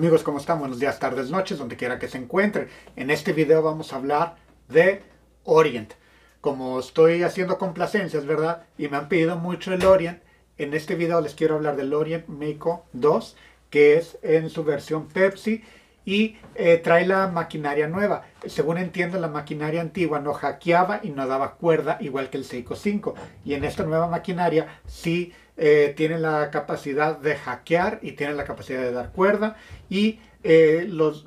Amigos, ¿cómo están? Buenos días, tardes, noches, donde quiera que se encuentren. En este video vamos a hablar de Orient. Como estoy haciendo complacencias, ¿verdad? Y me han pedido mucho el Orient. En este video les quiero hablar del Orient Meco 2, que es en su versión Pepsi y eh, trae la maquinaria nueva. Según entiendo, la maquinaria antigua no hackeaba y no daba cuerda, igual que el Seiko 5. Y en esta nueva maquinaria sí eh, tiene la capacidad de hackear y tiene la capacidad de dar cuerda y eh, los,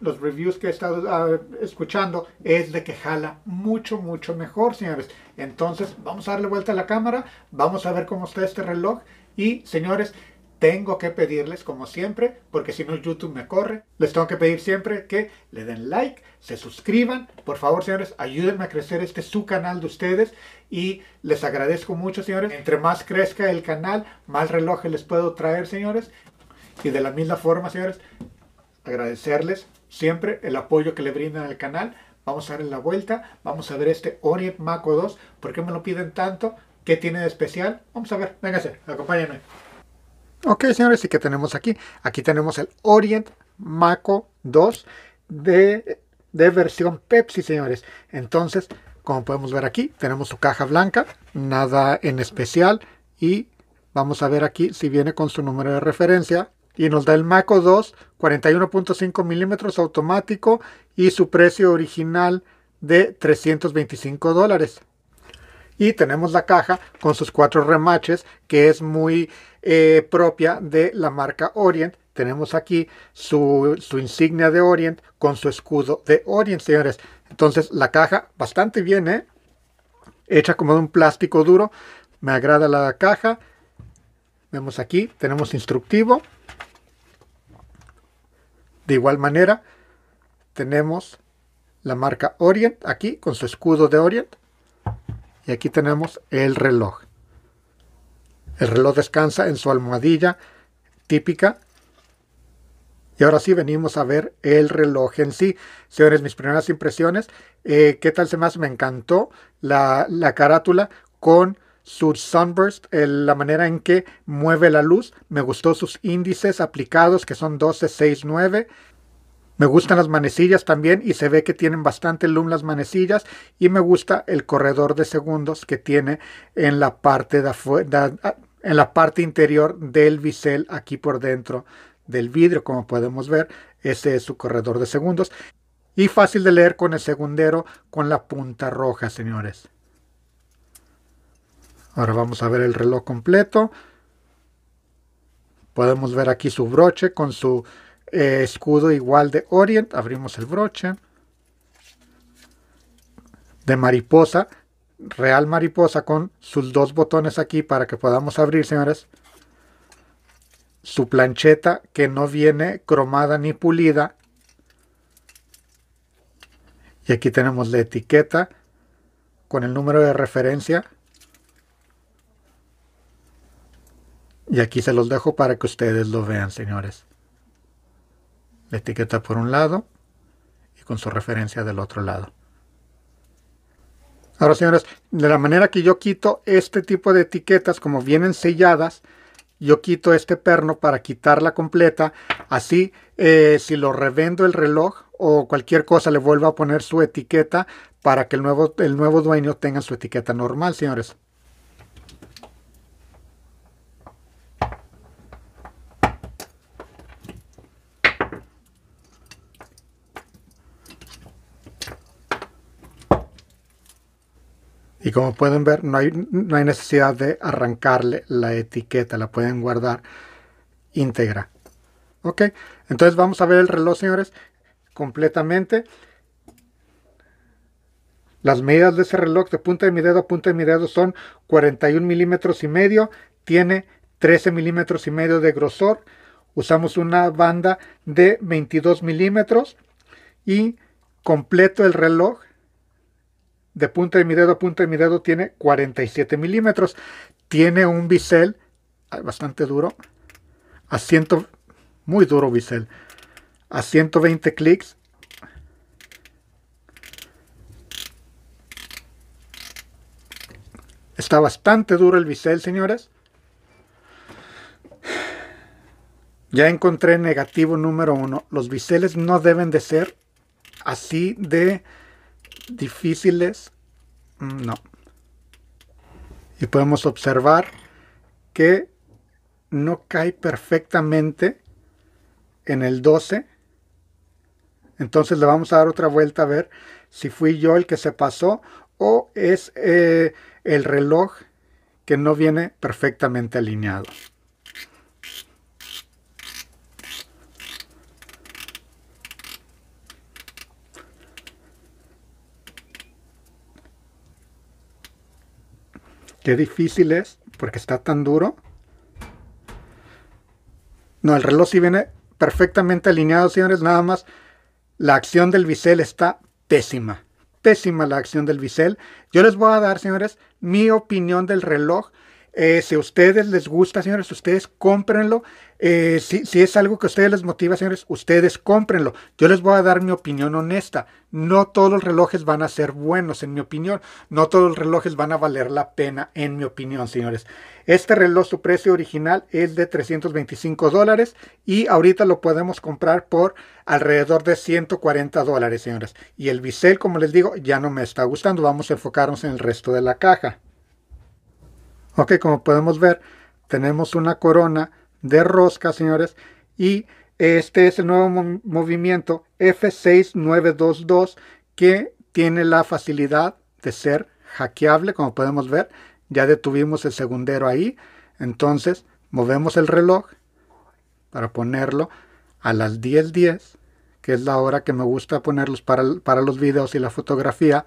reviews que he estado ah, escuchando es de que jala mucho, mucho mejor, señores. Entonces, vamos a darle vuelta a la cámara, vamos a ver cómo está este reloj y, señores, tengo que pedirles, como siempre, porque si no YouTube me corre, les tengo que pedir siempre que le den like, se suscriban. Por favor, señores, ayúdenme a crecer este su canal de ustedes y les agradezco mucho, señores. Entre más crezca el canal, más relojes les puedo traer, señores. Y de la misma forma, señores, agradecerles siempre el apoyo que le brindan al canal. Vamos a darle la vuelta, vamos a ver este Orient Maco 2. ¿Por qué me lo piden tanto? ¿Qué tiene de especial? Vamos a ver, véngase, acompáñenme. Ok, señores, ¿y qué tenemos aquí? Aquí tenemos el Orient Maco 2 de, de versión Pepsi, señores. Entonces, como podemos ver aquí, tenemos su caja blanca, nada en especial. Y vamos a ver aquí si viene con su número de referencia. Y nos da el Maco 2, 41.5 milímetros automático y su precio original de 325 dólares. Y tenemos la caja con sus cuatro remaches que es muy eh, propia de la marca Orient. Tenemos aquí su, su insignia de Orient con su escudo de Orient, señores. Entonces la caja bastante bien, ¿eh? Hecha como de un plástico duro. Me agrada la caja. Vemos aquí, tenemos instructivo. De igual manera, tenemos la marca Orient aquí con su escudo de Orient. Y aquí tenemos el reloj. El reloj descansa en su almohadilla típica. Y ahora sí venimos a ver el reloj en sí. Señores, mis primeras impresiones. Eh, ¿Qué tal se más? Me encantó la, carátula con su sunburst, eh, la manera en que mueve la luz. Me gustó sus índices aplicados que son 12, 6, 9. Me gustan las manecillas también y se ve que tienen bastante loom las manecillas y me gusta el corredor de segundos que tiene en la parte, ah, en la parte interior del bisel aquí por dentro del vidrio como podemos ver ese es su corredor de segundos y fácil de leer con el segundero con la punta roja señores ahora vamos a ver el reloj completo podemos ver aquí su broche con su eh, escudo igual de Orient, abrimos el broche. De mariposa, real mariposa con sus dos botones aquí para que podamos abrir, señores. Su plancheta que no viene cromada ni pulida. Y aquí tenemos la etiqueta con el número de referencia. Y aquí se los dejo para que ustedes lo vean, señores la etiqueta por un lado y con su referencia del otro lado. Ahora, señores, de la manera que yo quito este tipo de etiquetas, como vienen selladas, yo quito este perno para quitarla completa. Así, eh, si lo revendo el reloj o cualquier cosa, le vuelvo a poner su etiqueta para que el nuevo, el nuevo dueño tenga su etiqueta normal, señores. Y como pueden ver, no hay, necesidad de arrancarle la etiqueta, la pueden guardar íntegra. Ok, entonces vamos a ver el reloj, señores, completamente. Las medidas de ese reloj de punta de mi dedo a punta de mi dedo son 41 milímetros y medio. Tiene 13 milímetros y medio de grosor. Usamos una banda de 22 milímetros. Y completo el reloj de punta de mi dedo a punta de mi dedo tiene 47 milímetros. Tiene un bisel bastante duro, a 100, muy duro bisel, a 120 clics. Está bastante duro el bisel, señores. Ya encontré negativo número uno. Los biseles no deben de ser así de difíciles, mm, no. Y podemos observar que no cae perfectamente en el 12. Entonces le vamos a dar otra vuelta a ver si fui yo el que se pasó o es eh, el reloj que no viene perfectamente alineado. Qué difícil es, porque está tan duro. No, el reloj sí viene perfectamente alineado, señores. Nada más la acción del bisel está pésima. Pésima la acción del bisel. Yo les voy a dar, señores, mi opinión del reloj eh, si a ustedes les gusta, señores, ustedes cómprenlo. Eh, si, si, es algo que a ustedes les motiva, señores, ustedes cómprenlo. Yo les voy a dar mi opinión honesta. No todos los relojes van a ser buenos, en mi opinión. No todos los relojes van a valer la pena, en mi opinión, señores. Este reloj, su precio original es de 325 dólares y ahorita lo podemos comprar por alrededor de 140 dólares, señores. Y el bisel, como les digo, ya no me está gustando. Vamos a enfocarnos en el resto de la caja. Ok, como podemos ver, tenemos una corona de rosca, señores, y este es el nuevo movimiento F6922 que tiene la facilidad de ser hackeable, como podemos ver. Ya detuvimos el segundero ahí. Entonces, movemos el reloj para ponerlo a las 10.10, que es la hora que me gusta ponerlos para, para los videos y la fotografía.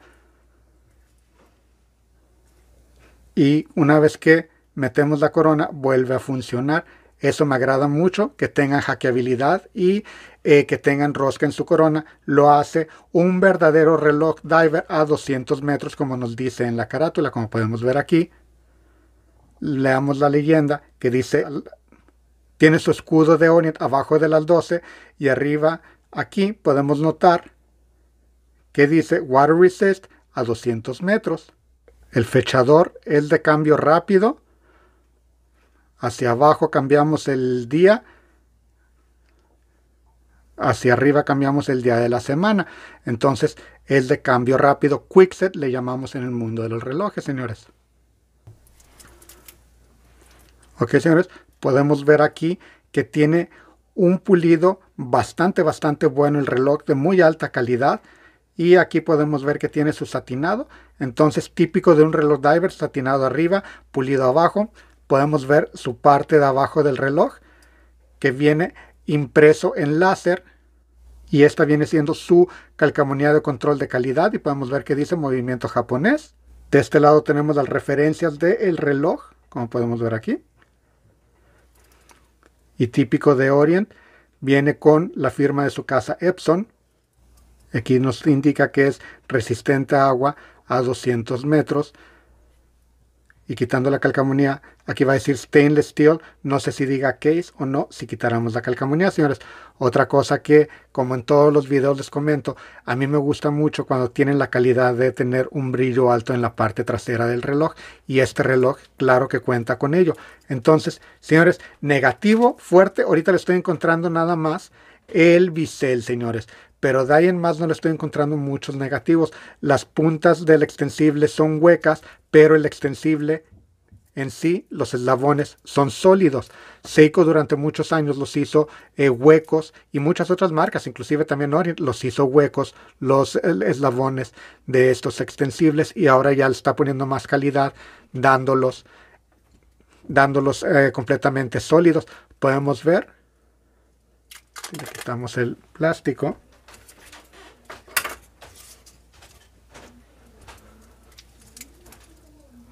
y una vez que metemos la corona vuelve a funcionar. Eso me agrada mucho, que tengan hackeabilidad y eh, que tengan rosca en su corona. Lo hace un verdadero reloj diver a 200 metros, como nos dice en la carátula, como podemos ver aquí. Leamos la leyenda que dice, tiene su escudo de ONIT abajo de las 12 y arriba aquí podemos notar que dice Water Resist a 200 metros. El fechador es de cambio rápido. Hacia abajo cambiamos el día. Hacia arriba cambiamos el día de la semana. Entonces es de cambio rápido. Quickset le llamamos en el mundo de los relojes, señores. Ok, señores, podemos ver aquí que tiene un pulido bastante, bastante bueno el reloj de muy alta calidad y aquí podemos ver que tiene su satinado, entonces típico de un reloj diver, satinado arriba, pulido abajo, podemos ver su parte de abajo del reloj que viene impreso en láser y esta viene siendo su calcamonía de control de calidad y podemos ver que dice movimiento japonés. De este lado tenemos las referencias del reloj, como podemos ver aquí. Y típico de Orient, viene con la firma de su casa Epson, Aquí nos indica que es resistente a agua a 200 metros. Y quitando la calcamonía, aquí va a decir stainless steel. No sé si diga case o no, si quitáramos la calcamonía, señores. Otra cosa que, como en todos los videos les comento, a mí me gusta mucho cuando tienen la calidad de tener un brillo alto en la parte trasera del reloj. Y este reloj, claro que cuenta con ello. Entonces, señores, negativo, fuerte. Ahorita le estoy encontrando nada más el bisel, señores. Pero de ahí en más no le estoy encontrando muchos negativos. Las puntas del extensible son huecas, pero el extensible en sí, los eslabones son sólidos. Seiko durante muchos años los hizo eh, huecos y muchas otras marcas, inclusive también Orient, los hizo huecos los eslabones de estos extensibles y ahora ya le está poniendo más calidad dándolos, dándolos eh, completamente sólidos. Podemos ver le quitamos el plástico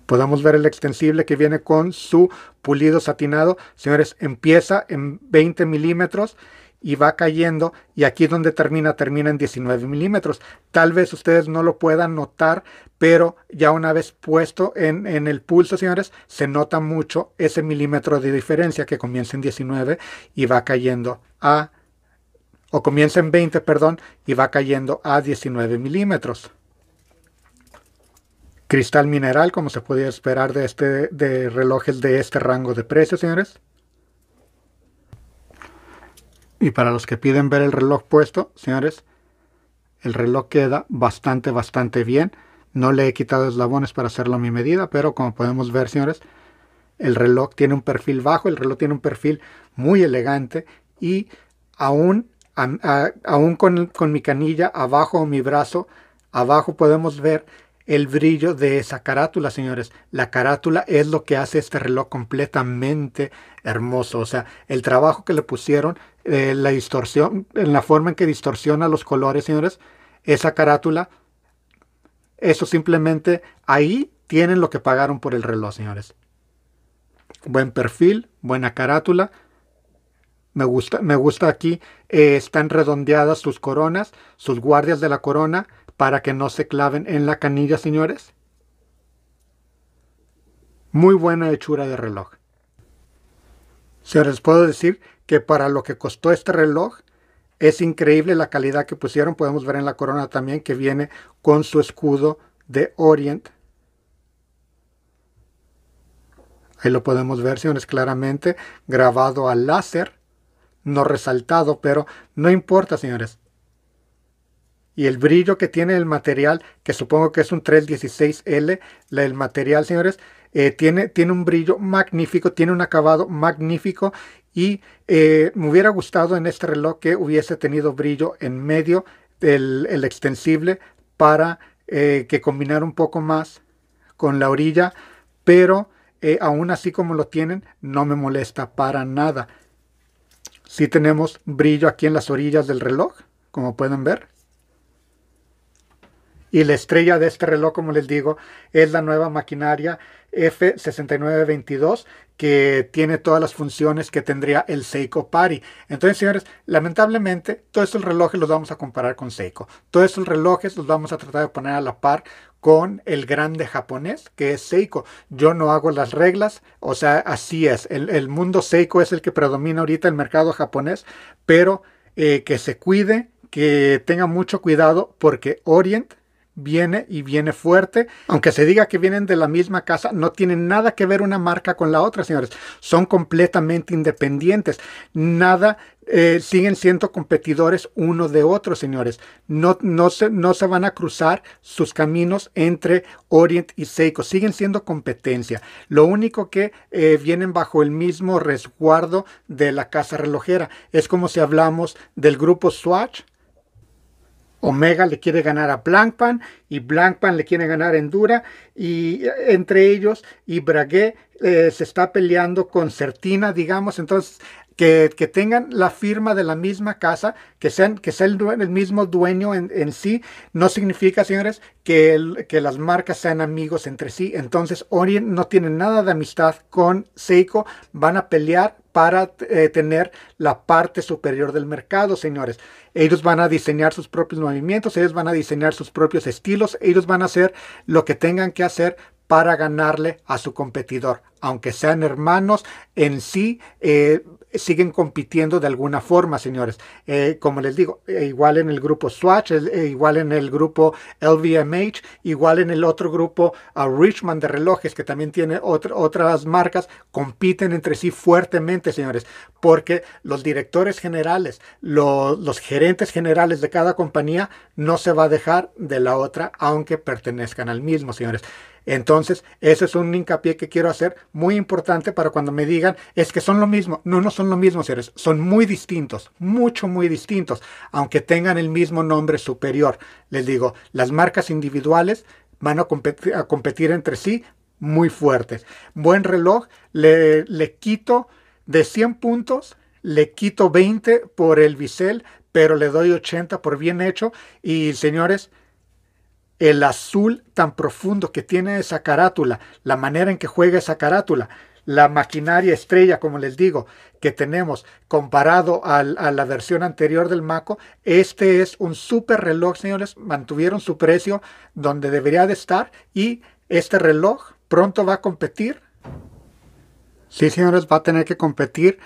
podemos ver el extensible que viene con su pulido satinado. Señores, empieza en 20 milímetros y va cayendo y aquí donde termina, termina en 19 milímetros. Tal vez ustedes no lo puedan notar, pero ya una vez puesto en, en, el pulso, señores, se nota mucho ese milímetro de diferencia que comienza en 19 y va cayendo a o comienza en 20, perdón, y va cayendo a 19 milímetros. Cristal mineral, como se podía esperar de, este, de relojes de este rango de precios, señores. Y para los que piden ver el reloj puesto, señores, el reloj queda bastante, bastante bien. No le he quitado eslabones para hacerlo a mi medida, pero como podemos ver, señores, el reloj tiene un perfil bajo, el reloj tiene un perfil muy elegante y aún aún con, mi canilla abajo o mi brazo, abajo podemos ver el brillo de esa carátula, señores. La carátula es lo que hace este reloj completamente hermoso. O sea, el trabajo que le pusieron, eh, la distorsión, en la forma en que distorsiona los colores, señores, esa carátula, eso simplemente ahí tienen lo que pagaron por el reloj, señores. Buen perfil, buena carátula me gusta, me gusta aquí, eh, están redondeadas sus coronas, sus guardias de la corona, para que no se claven en la canilla, señores. Muy buena hechura de reloj. Se les puedo decir que para lo que costó este reloj, es increíble la calidad que pusieron. Podemos ver en la corona también que viene con su escudo de Orient. Ahí lo podemos ver, señores, claramente grabado al láser no resaltado, pero no importa, señores. Y el brillo que tiene el material, que supongo que es un 316L, el material, señores, eh, tiene, tiene un brillo magnífico, tiene un acabado magnífico y eh, me hubiera gustado en este reloj que hubiese tenido brillo en medio del el extensible para eh, que combinara un poco más con la orilla, pero aún así como lo tienen, no me molesta para nada. Si tenemos brillo aquí en las orillas del reloj, como pueden ver. Y la estrella de este reloj, como les digo, es la nueva maquinaria F6922 que tiene todas las funciones que tendría el Seiko Pari. Entonces, señores, lamentablemente, todos estos relojes los vamos a comparar con Seiko. Todos estos relojes los vamos a tratar de poner a la par con el grande japonés que es Seiko. Yo no hago las reglas, o sea, así es. El, mundo Seiko es el que predomina ahorita el mercado japonés, pero eh, que se cuide, que tenga mucho cuidado porque Orient viene y viene fuerte. Aunque se diga que vienen de la misma casa, no tienen nada que ver una marca con la otra, señores. Son completamente independientes. Nada, eh, siguen siendo competidores uno de otro, señores. No, no, se, no se van a cruzar sus caminos entre Orient y Seiko. Siguen siendo competencia. Lo único que eh, vienen bajo el mismo resguardo de la casa relojera. Es como si hablamos del grupo Swatch Omega le quiere ganar a Blancpan y Blancpan le quiere ganar a Endura y eh, entre ellos y Braguet eh, se está peleando con Certina, digamos, entonces que, tengan la firma de la misma casa, que, sean, que sea el, mismo dueño en, sí, no significa, señores, que, que, las marcas sean amigos entre sí. Entonces, Orient no tiene nada de amistad con Seiko, van a pelear para eh, tener la parte superior del mercado, señores. Ellos van a diseñar sus propios movimientos, ellos van a diseñar sus propios estilos, ellos van a hacer lo que tengan que hacer para ganarle a su competidor. Aunque sean hermanos en sí, eh, siguen compitiendo de alguna forma, señores. Eh, como les digo, eh, igual en el grupo Swatch, eh, igual en el grupo LVMH, igual en el otro grupo Richmond de relojes, que también tiene otras marcas, compiten entre sí fuertemente, señores, porque los directores generales, los gerentes generales de cada compañía no se va a dejar de la otra, aunque pertenezcan al mismo, señores. Entonces, ese es un hincapié que quiero hacer muy importante para cuando me digan, es que son lo mismo. No, no son lo mismo, seres. Son muy distintos, mucho, muy distintos, aunque tengan el mismo nombre superior. Les digo, las marcas individuales van a competir, entre sí muy fuertes. Buen reloj, le, le quito de 100 puntos, le quito 20 por el bisel, pero le doy 80 por bien hecho. Y señores, el azul tan profundo que tiene esa carátula, la manera en que juega esa carátula, la maquinaria estrella, como les digo, que tenemos comparado a la versión anterior del Maco, este es un super reloj, señores, mantuvieron su precio donde debería de estar y este reloj pronto va a competir. Sí, señores, va a tener que competir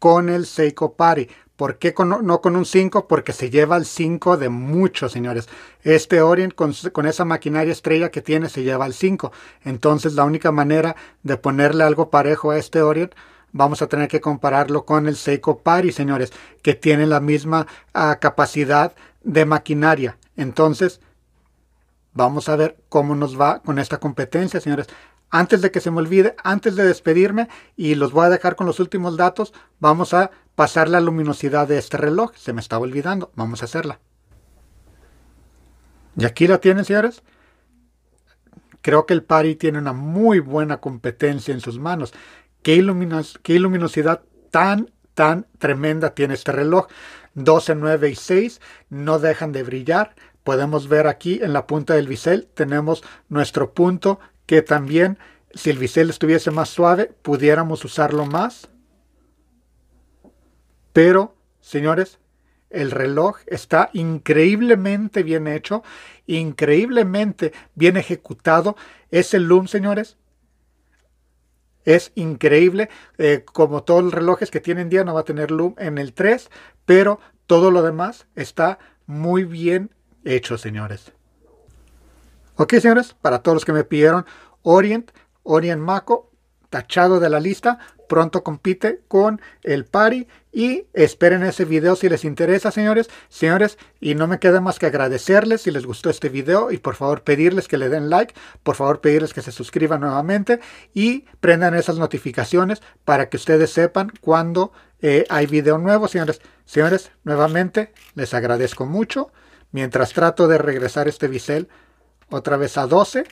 con el Seiko Party. ¿Por qué no con un 5? Porque se lleva el 5 de muchos, señores. Este Orient con, esa maquinaria estrella que tiene se lleva el 5. Entonces la única manera de ponerle algo parejo a este Orient vamos a tener que compararlo con el Seiko Pari, señores, que tiene la misma ah, capacidad de maquinaria. Entonces, vamos a ver cómo nos va con esta competencia, señores. Antes de que se me olvide, antes de despedirme y los voy a dejar con los últimos datos, vamos a pasar la luminosidad de este reloj. Se me estaba olvidando. Vamos a hacerla. Y aquí la tienen, señores. Creo que el Pari tiene una muy buena competencia en sus manos. Qué, qué luminosidad tan, tan tremenda tiene este reloj. 12, 9 y 6 no dejan de brillar. Podemos ver aquí en la punta del bisel tenemos nuestro punto que también si el bisel estuviese más suave pudiéramos usarlo más pero, señores, el reloj está increíblemente bien hecho, increíblemente bien ejecutado. Ese loom, señores, es increíble. Eh, como todos los relojes que tienen día, no va a tener loom en el 3, pero todo lo demás está muy bien hecho, señores. Ok, señores, para todos los que me pidieron, Orient, Orient Mako, tachado de la lista, pronto compite con el Pari y esperen ese video si les interesa, señores. Señores, y no me queda más que agradecerles si les gustó este video y por favor pedirles que le den like, por favor pedirles que se suscriban nuevamente y prendan esas notificaciones para que ustedes sepan cuando eh, hay video nuevo, señores. Señores, nuevamente les agradezco mucho. Mientras trato de regresar este bisel otra vez a 12,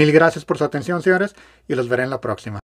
Mil gracias por su atención, señores, y los veré en la próxima.